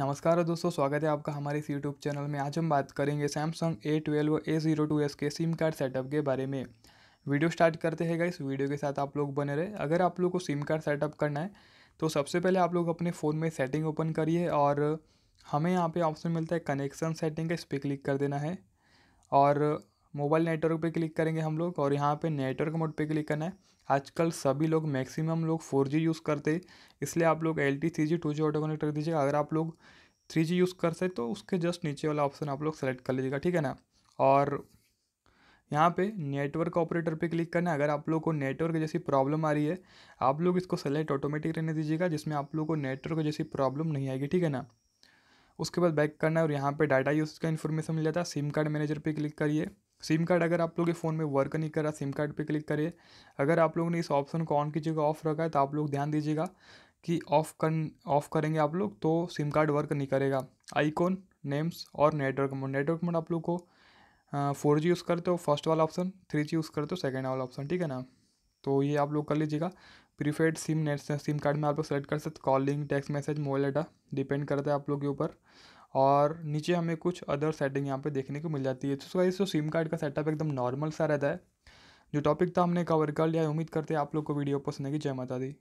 नमस्कार दोस्तों स्वागत है आपका हमारे इस यूट्यूब चैनल में आज हम बात करेंगे Samsung A twelve A zero two S के सिम कार्ड सेटअप के बारे में वीडियो स्टार्ट करते हैं इस वीडियो के साथ आप लोग बने रहे अगर आप लोग को सिम कार्ड सेटअप करना है तो सबसे पहले आप लोग अपने फ़ोन में सेटिंग ओपन करिए और हमें यहाँ पे ऑप्शन मिलता है कनेक्शन सेटिंग का इस पर क्लिक कर देना है और मोबाइल नेटवर्क पे क्लिक करेंगे हम लोग और यहाँ पे नेटवर्क मोड पे क्लिक करना है आजकल सभी लोग मैक्सिमम लोग फोर जी यूज़ करते इसलिए आप लोग L T three G two G auto connect कर दीजिएगा अगर आप लोग थ्री जी यूज़ कर सकते तो उसके जस्ट नीचे वाला ऑप्शन आप लोग सेलेक्ट कर लीजिएगा ठीक है ना और यहाँ पे नेटवर्क ऑपरेटर पे क्लिक करना है अगर आप लोग को नेटवर्क जैसी प्रॉब्लम आ रही है आप लोग इसको सेलेक्ट ऑटोमेटिक रहने दीजिएगा जिसमें आप लोग को नेटवर्क जैसी प्रॉब्लम नहीं आएगी ठीक है ना उसके बाद बैक करना है और यहाँ पे डाटा यूज़ का इन्फॉर्मेशन मिल जाता है सिम कार्ड मैनेजर पे क्लिक करिए सिम कार्ड अगर आप लोग के फ़ोन में वर्क नहीं कर रहा सिम कार्ड पे क्लिक करिए अगर आप लोगों ने इस ऑप्शन को ऑन की जगह ऑफ रखा है तो आप लोग ध्यान दीजिएगा कि ऑफ कर ऑफ करेंगे आप लोग तो सिम कार्ड वर्क नहीं करेगा आइकॉन नेम्स और नेटवर्क मोड नेटवर्क मोड आप लोग को फोर जी यूज़ करते हो फर्स्ट वाला ऑप्शन थ्री जी यूज़ करते हो सेकेंड वाला ऑप्शन ठीक है ना तो ये आप लोग कर लीजिएगा prepaid sim net sim card में आप लोग सेलेक्ट कर सकते calling text message mobile data depend करता है आप लोग के ऊपर और नीचे हमें कुछ अदर सेटिंग यहाँ पे देखने को मिल जाती है तो गाइस तो सिम कार्ड का सेटअप एकदम नॉर्मल सा रहता है जो टॉपिक था हमने कवर कर लिया उम्मीद करते हैं आप लोग को वीडियो पसंद है कि जय माता दी